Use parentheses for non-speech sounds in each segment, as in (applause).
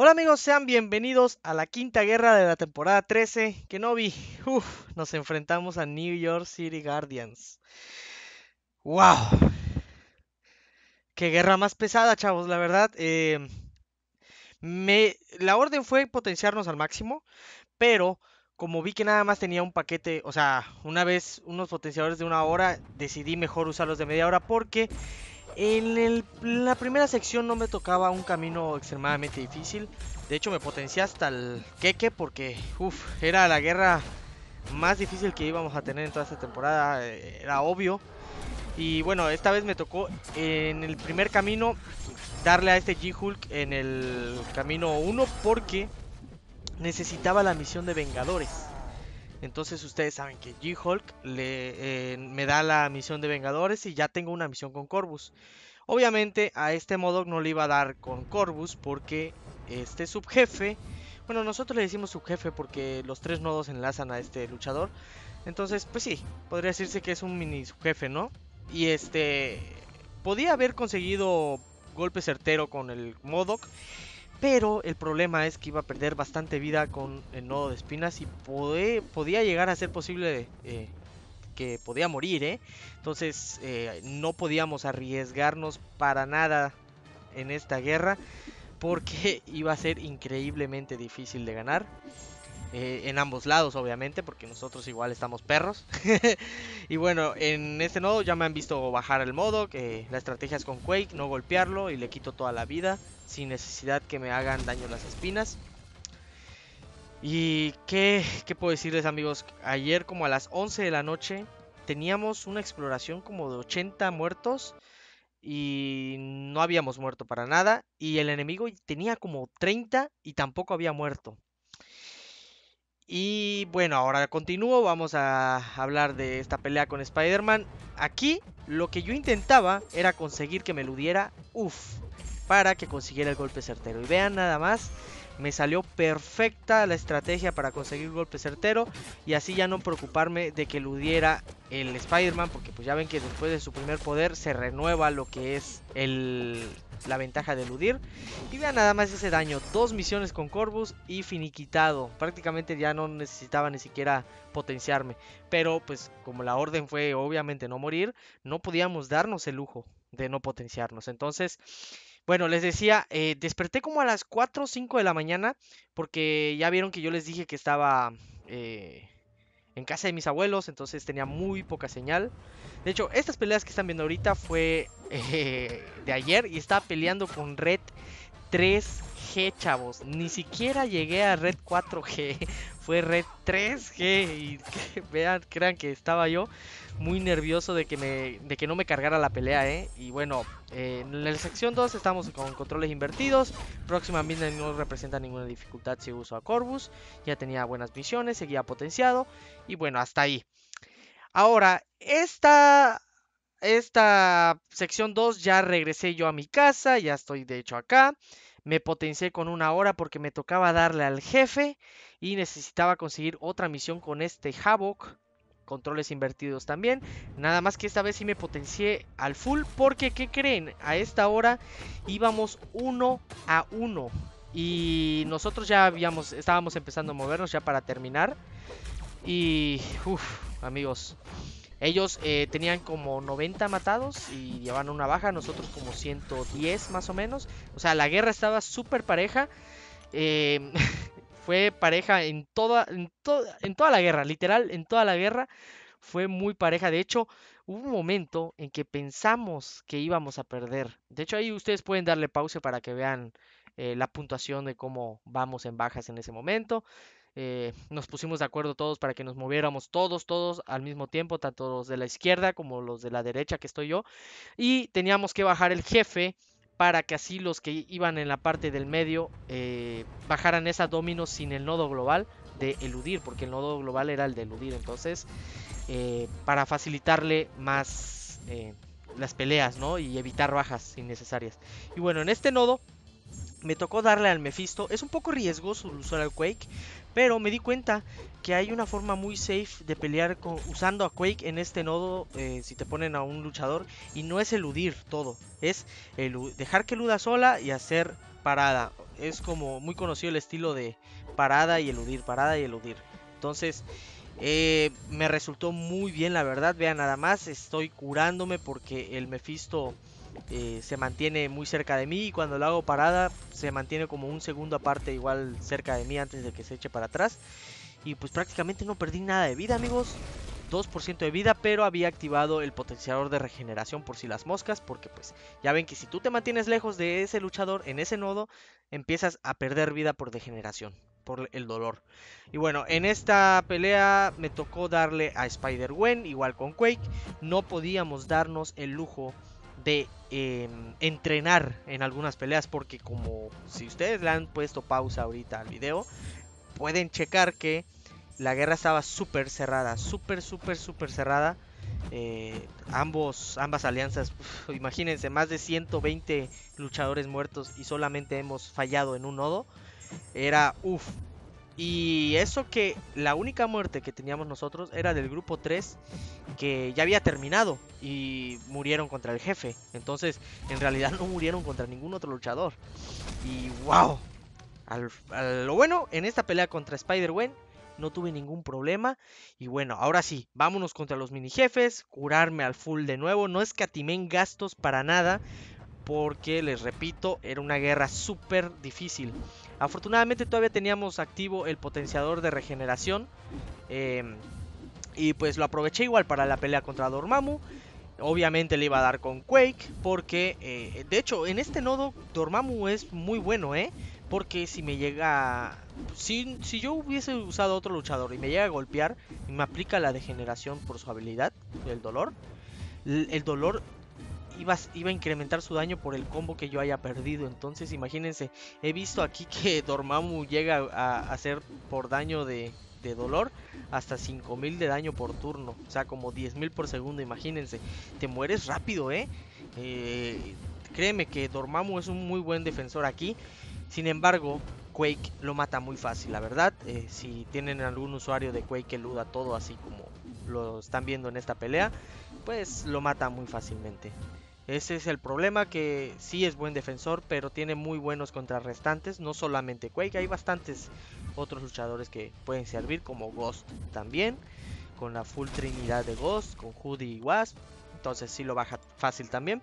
Hola amigos, sean bienvenidos a la quinta guerra de la temporada 13. vi. Uf, nos enfrentamos a New York City Guardians. ¡Wow! ¡Qué guerra más pesada, chavos! La verdad, em, me, la orden fue potenciarnos al máximo, pero como vi que nada más tenía un paquete, o sea, una vez unos potenciadores de una hora, decidí mejor usarlos de media hora porque en, la primera sección no me tocaba un camino extremadamente difícil. De hecho me potencié hasta el queque porque era la guerra más difícil que íbamos a tener en toda esta temporada. Eh, era obvio. Y bueno, esta vez me tocó en el primer camino darle a este G-Hulk en el camino 1 porque necesitaba la misión de Vengadores. Entonces ustedes saben que G-Hulk eh, me da la misión de Vengadores y ya tengo una misión con Corvus. Obviamente a este Modok no le iba a dar con Corvus porque este subjefe, bueno nosotros le decimos subjefe porque los tres nodos enlazan a este luchador. Entonces pues sí, podría decirse que es un mini subjefe, ¿no? Y este, podía haber conseguido golpe certero con el Modok... Pero el problema es que iba a perder bastante vida con el nodo de espinas y podía llegar a ser posible eh, que podía morir, ¿eh? Entonces eh, no podíamos arriesgarnos para nada en esta guerra porque (laughs) iba a ser increíblemente difícil de ganar. Eh, en ambos lados, obviamente, porque nosotros igual estamos perros. (laughs) y bueno, en este nodo ya me han visto bajar el modo, que la estrategia es con Quake, no golpearlo y le quito toda la vida, sin necesidad que me hagan daño las espinas. Y qué, qué puedo decirles amigos, ayer como a las 11 de la noche teníamos una exploración como de 80 muertos y no habíamos muerto para nada y el enemigo tenía como 30 y tampoco había muerto. Y bueno, ahora continúo, vamos a hablar de esta pelea con Spider-Man. Aquí lo que yo intentaba era conseguir que me eludiera, uff, para que consiguiera el golpe certero. Y vean nada más me salió perfecta la estrategia para conseguir golpe certero y así ya no preocuparme de que eludiera el Spider-Man porque pues ya ven que después de su primer poder se renueva lo que es la ventaja de eludir. Y vean nada más ese daño, dos misiones con Corvus y finiquitado. Prácticamente ya no necesitaba ni siquiera potenciarme. Pero pues como la orden fue obviamente no morir, no podíamos darnos el lujo de no potenciarnos. Entonces bueno, les decía, eh, desperté como a las 4 o 5 de la mañana, porque ya vieron que yo les dije que estaba eh, en casa de mis abuelos, entonces tenía muy poca señal. De hecho, estas peleas que están viendo ahorita fue (laughs) eh, de ayer y estaba peleando con Red 3G, chavos. Ni siquiera llegué a Red 4G fue red 3G y (laughs) vean, crean que estaba yo muy nervioso de que, me, de que no me cargara la pelea, ¿eh? Y bueno, eh, en la sección 2 estamos con controles invertidos. Próxima no representa ninguna dificultad si uso a Corvus. Ya tenía buenas misiones, seguía potenciado. Y bueno, hasta ahí. Ahora, esta, esta sección 2 ya regresé yo a mi casa, ya estoy de hecho acá me potencié con una hora porque me tocaba darle al jefe y necesitaba conseguir otra misión con este Havoc. Controles invertidos también. Nada más que esta vez sí me potencié al full. Porque, ¿qué creen? A esta hora íbamos uno a uno. Y nosotros ya habíamos, estábamos empezando a movernos ya para terminar. Y, uff, amigos. Ellos eh, tenían como 90 matados y llevaban una baja, nosotros como 110 más o menos. O sea, la guerra estaba súper pareja. Em, (laughs) fue pareja en toda, en, toda la guerra, literal, en toda la guerra fue muy pareja. De hecho, hubo un momento en que pensamos que íbamos a perder. De hecho, ahí ustedes pueden darle pausa para que vean eh, la puntuación de cómo vamos en bajas en ese momento. Eh, nos pusimos de acuerdo todos para que nos moviéramos todos, todos al mismo tiempo, tanto los de la izquierda como los de la derecha que estoy yo. Y teníamos que bajar el jefe para que así los que iban en la parte del medio eh, bajaran esa domino sin el nodo global de eludir, porque el nodo global era el de eludir. Entonces, eh, para facilitarle más las peleas, ¿no? Y evitar bajas innecesarias. Y bueno, en este nodo me tocó darle al Mephisto. Es un poco riesgoso usar al Quake, pero me di cuenta que hay una forma muy safe de pelear usando a Quake en este nodo eh, si te ponen a un luchador. Y no es eludir todo, es dejar que eluda sola y hacer parada. Es como muy conocido el estilo de parada y eludir, parada y eludir. Entonces... Eh, me resultó muy bien, la verdad. Vean, nada más estoy curándome porque el Mephisto eh, se mantiene muy cerca de mí y cuando la hago parada se mantiene como un segundo aparte igual cerca de mí antes de que se eche para atrás. Y pues prácticamente no perdí nada de vida amigos, 2% de vida, pero había activado el potenciador de regeneración por si las moscas, porque pues ya ven que si tú te mantienes lejos de ese luchador en ese nodo, empiezas a perder vida por degeneración, por el dolor. Y bueno, en esta pelea me tocó darle a Spider-Gwen, igual con Quake, no podíamos darnos el lujo de em, entrenar en algunas peleas porque como si ustedes le han puesto pausa ahorita al video, pueden checar que la guerra estaba súper cerrada, súper, súper, súper cerrada. Eh, ambos, ambas alianzas, imagínense, más de 120 luchadores muertos y solamente hemos fallado en un nodo. Era, uff, y eso que la única muerte que teníamos nosotros era del grupo 3 que ya había terminado y murieron contra el jefe. Entonces, en realidad no murieron contra ningún otro luchador. Y wow. Al, lo bueno, en esta pelea contra spider wen no tuve ningún problema. Y bueno, ahora sí, vámonos contra los mini jefes, curarme al full de nuevo. No escatimé en gastos para nada porque, les repito, era una guerra súper difícil. Afortunadamente todavía teníamos activo el potenciador de regeneración. Eh, y pues lo aproveché igual para la pelea contra Dormammu. Obviamente le iba a dar con Quake. Porque, eh, de hecho, en este nodo Dormammu es muy bueno, ¿eh? Porque si me llega... Si, si yo hubiese usado otro luchador y me llega a golpear y me aplica la degeneración por su habilidad, el dolor, el dolor iba, a incrementar su daño por el combo que yo haya perdido. Entonces, imagínense, he visto aquí (laughs) que Dormammu llega a, hacer por daño de, dolor hasta 5000 de daño por turno, o sea, como 10000 por segundo, imagínense. Te mueres rápido, ¿eh? ¿eh? Créeme que Dormammu es un muy buen defensor aquí. Sin embargo, Quake lo mata muy fácil, la verdad. Eh, si tienen algún usuario de Quake que luda todo así como lo están viendo en esta pelea, pues lo mata muy fácilmente. Ese es el problema que sí es buen defensor, pero tiene muy buenos contrarrestantes, no solamente Quake, hay bastantes otros luchadores que pueden servir, como Ghost también, con la full trinidad de Ghost, con Hoodie y Wasp, entonces sí lo baja fácil también.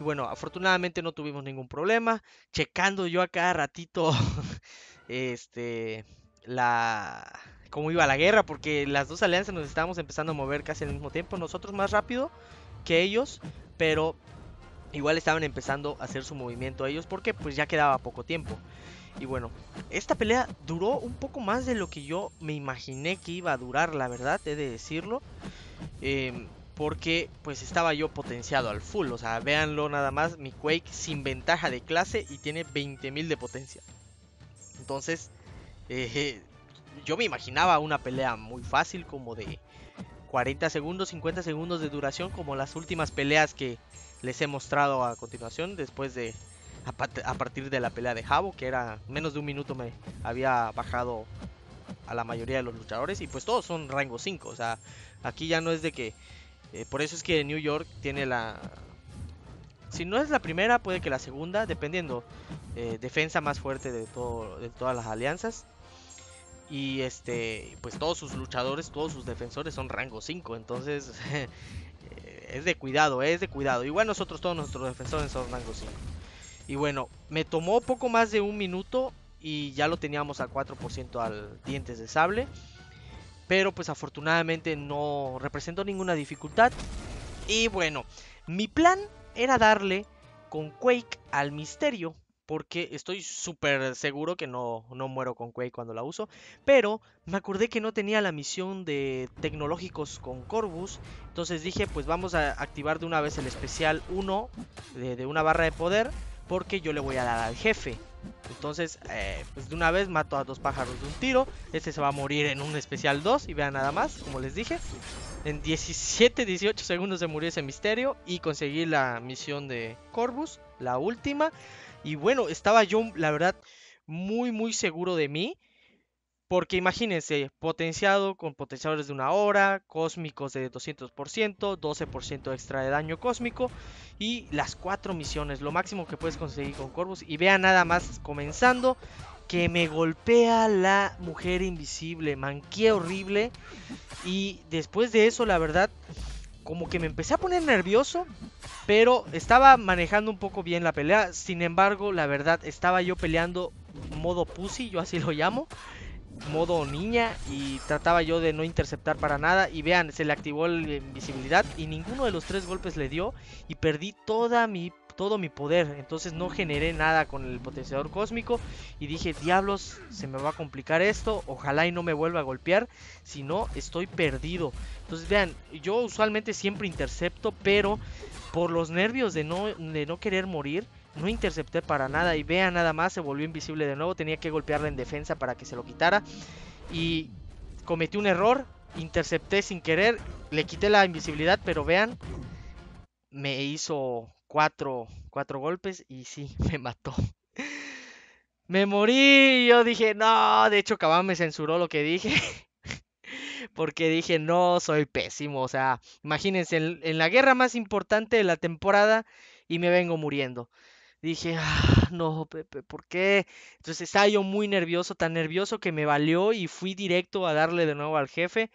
Y bueno, afortunadamente no tuvimos ningún problema, checando yo a cada ratito (laughs) este, la, cómo iba la guerra, porque las dos alianzas nos estábamos empezando a mover casi al mismo tiempo, nosotros más rápido que ellos, pero Igual estaban empezando a hacer su movimiento a ellos porque pues ya quedaba poco tiempo. Y bueno, esta pelea duró un poco más de lo que yo me imaginé que iba a durar, la verdad, he de decirlo. Em, porque pues estaba yo potenciado al full, o sea, véanlo nada más, mi Quake sin ventaja de clase y tiene 20.000 de potencia. Entonces, eh, yo me imaginaba una pelea muy fácil como de 40 segundos, 50 segundos de duración como las últimas peleas que, les he mostrado a continuación después de a, partir de la pelea de Javo, que era menos de un minuto me había bajado a la mayoría de los luchadores y pues todos son rango 5, o sea, aquí ya no es de que eh, por eso es que New York tiene la si no es la primera, puede que la segunda, dependiendo eh, defensa más fuerte de todo de todas las alianzas. Y este, pues todos sus luchadores, todos sus defensores son rango 5, entonces (laughs) es de cuidado, es de cuidado. Igual nosotros, todos nuestros defensores son rango Y bueno, me tomó poco más de un minuto y ya lo teníamos al 4% al dientes de sable. Pero pues afortunadamente no representó ninguna dificultad. Y bueno, mi plan era darle con Quake al misterio porque estoy súper seguro que no, muero con Quake cuando la uso. Pero me acordé que no tenía la misión de tecnológicos con Corvus. Entonces dije, pues vamos a activar de una vez el especial 1 de, una barra de poder. Porque yo le voy a dar al jefe. Entonces, eh, pues de una vez mato a dos pájaros de un tiro. Este se va a morir en un especial 2. Y vean nada más, como les dije. En 17, 18 segundos se murió ese misterio. Y conseguí la misión de Corvus, la última. Y bueno, estaba yo, la verdad, muy, muy seguro de mí. Porque imagínense, potenciado con potenciadores de una hora, cósmicos de 200%, 12% extra de daño cósmico y las cuatro misiones, lo máximo que puedes conseguir con Corvus. Y vea nada más comenzando que me golpea la mujer invisible, manqué horrible y después de eso la verdad como que me empecé a poner nervioso, pero estaba manejando un poco bien la pelea. Sin embargo, la verdad, estaba yo peleando modo pussy, yo así lo llamo, modo niña, y trataba yo de no interceptar para nada. Y vean, se le activó la invisibilidad y ninguno de los tres golpes le dio, y perdí toda mi todo mi poder. Entonces no generé nada con el potenciador cósmico. Y dije, diablos, se me va a complicar esto. Ojalá y no me vuelva a golpear. Si no, estoy perdido. Entonces vean, yo usualmente siempre intercepto. Pero por los nervios de no, de no querer morir. No intercepté para nada. Y vean nada más, se volvió invisible de nuevo. Tenía que golpearla en defensa para que se lo quitara. Y cometí un error. Intercepté sin querer. Le quité la invisibilidad. Pero vean. Me hizo cuatro, cuatro golpes y sí, (laughs) me mató. Me morí, yo dije, no, de hecho Cabán me censuró lo que dije. (laughs) Porque dije, no, soy pésimo. O sea, imagínense, en, la guerra más importante de la temporada y me vengo muriendo. Dije, ah, no, Pepe, ¿por qué? Entonces estaba yo muy nervioso, tan nervioso que me valió y fui directo a darle de nuevo al jefe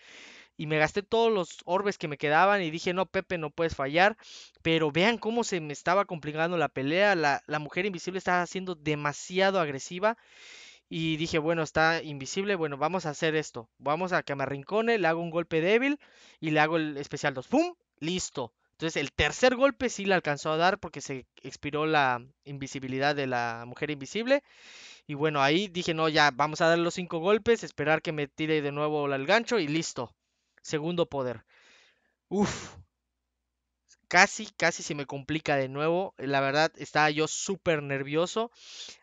y me gasté todos los orbes que me quedaban y dije, no, Pepe, no puedes fallar. Pero vean cómo se me estaba complicando la pelea. La, mujer invisible estaba siendo demasiado agresiva. Y dije, bueno, está invisible, bueno, vamos a hacer esto. Vamos a que me arrincone, le hago un golpe débil y le hago el especial 2. ¡Pum! Listo. Entonces el tercer golpe sí le alcanzó a dar porque se expiró la invisibilidad de la mujer invisible. Y bueno, ahí dije, no, ya, vamos a dar los cinco golpes, esperar que me tire de nuevo el gancho y listo segundo poder. Uf, casi, casi se me complica de nuevo. La verdad, estaba yo súper nervioso.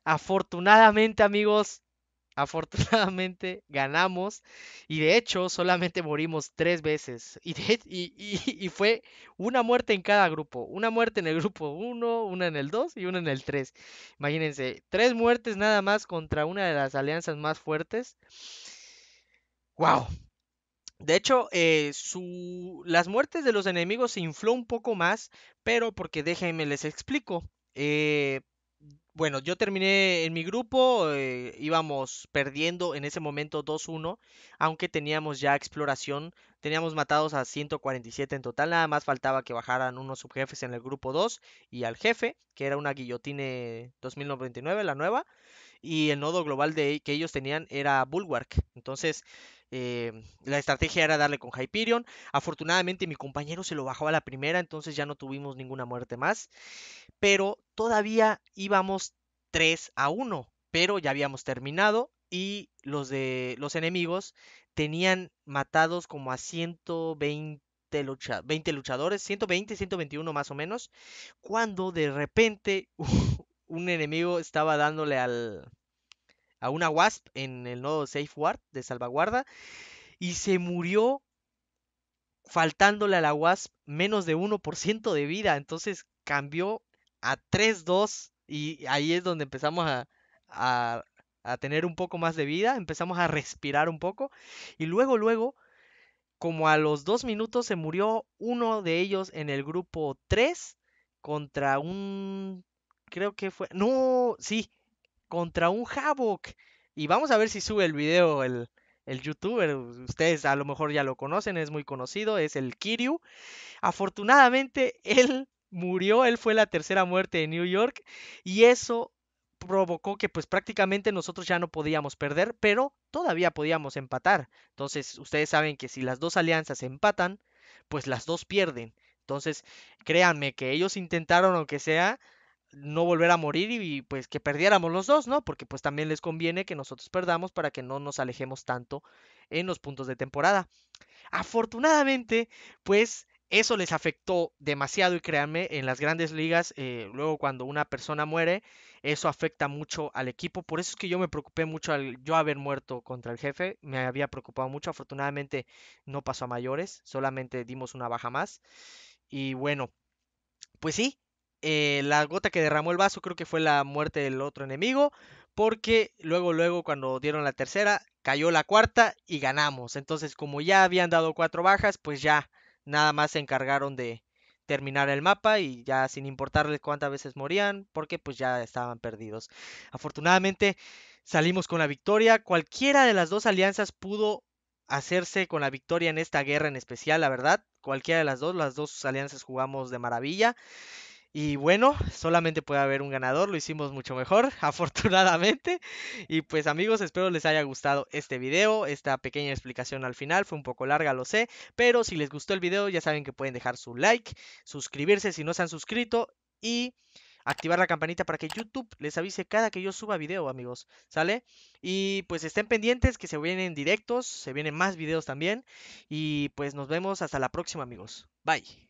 Afortunadamente, amigos, afortunadamente (laughs) ganamos. Y de hecho, solamente morimos tres veces. Y, fue una muerte en cada grupo. Una muerte en el grupo 1, una en el 2 y una en el 3. Imagínense, tres muertes nada más contra una de las alianzas más fuertes. ¡Wow! De hecho, eh, las muertes de los enemigos se infló un poco más, pero porque déjenme les explico. Eh, bueno, yo terminé en mi grupo, eh, íbamos perdiendo en ese momento 2-1, aunque teníamos ya exploración, teníamos matados a 147 en total, nada más faltaba que bajaran unos subjefes en el grupo 2 y al jefe, que era una guillotine 2099, la nueva, y el nodo global de, que ellos tenían era Bulwark. Entonces, eh, la estrategia era darle con Hyperion. Afortunadamente mi compañero se lo bajó a la primera, entonces ya no tuvimos ninguna muerte más. Pero todavía íbamos 3 a 1, pero ya habíamos terminado y los de los enemigos tenían matados como a 120 luchadores, 120, 121 más o menos, cuando de repente (laughs) un enemigo estaba dándole al a una Wasp en el nodo Ward. de salvaguarda y se murió faltándole a la Wasp menos de 1% de vida. Entonces cambió a 3-2 y ahí es donde empezamos a, a, a, tener un poco más de vida, empezamos a respirar un poco y luego, luego, como a los dos minutos se murió uno de ellos en el grupo 3 contra un... Creo que fue... No, sí, contra un Havoc. Y vamos a ver si sube el video el, el youtuber. Ustedes a lo mejor ya lo conocen, es muy conocido, es el Kiryu. Afortunadamente, (laughs) él murió, él fue la tercera muerte de New York. Y eso provocó que pues prácticamente nosotros ya no podíamos perder, pero todavía podíamos empatar. Entonces, ustedes saben que si las dos alianzas empatan, pues las dos pierden. Entonces, créanme que ellos intentaron, aunque sea, no volver a morir y, pues que perdiéramos los dos, ¿no? Porque pues también les conviene que nosotros perdamos para que no nos alejemos tanto en los puntos de temporada. Afortunadamente, pues eso les afectó demasiado y créanme, en las grandes ligas, eh, luego cuando una persona muere, eso afecta mucho al equipo. Por eso es que yo me preocupé mucho al yo haber muerto contra el jefe, me había preocupado mucho. Afortunadamente no pasó a mayores, solamente dimos una baja más. Y bueno, pues sí, eh, la gota que derramó el vaso creo que fue la muerte del otro enemigo, porque luego, luego, cuando dieron la tercera, cayó la cuarta y ganamos. Entonces, como ya habían dado cuatro bajas, pues ya nada más se encargaron de terminar el mapa y ya sin importarles cuántas veces morían, porque pues ya estaban perdidos. Afortunadamente salimos con la victoria. Cualquiera de las dos alianzas pudo hacerse con la victoria en esta guerra en especial, la verdad. Cualquiera de las dos, las dos alianzas jugamos de maravilla. Y bueno, solamente puede haber un ganador, lo hicimos mucho mejor, (laughs) afortunadamente. Y pues amigos, espero les haya gustado este video, esta pequeña explicación al final, fue un poco larga, lo sé, pero si les gustó el video ya saben que pueden dejar su like, suscribirse si no se han suscrito y activar la campanita para que YouTube les avise cada que yo suba video, amigos, ¿sale? Y pues estén pendientes que se vienen directos, se vienen más videos también y pues nos vemos hasta la próxima, amigos. Bye.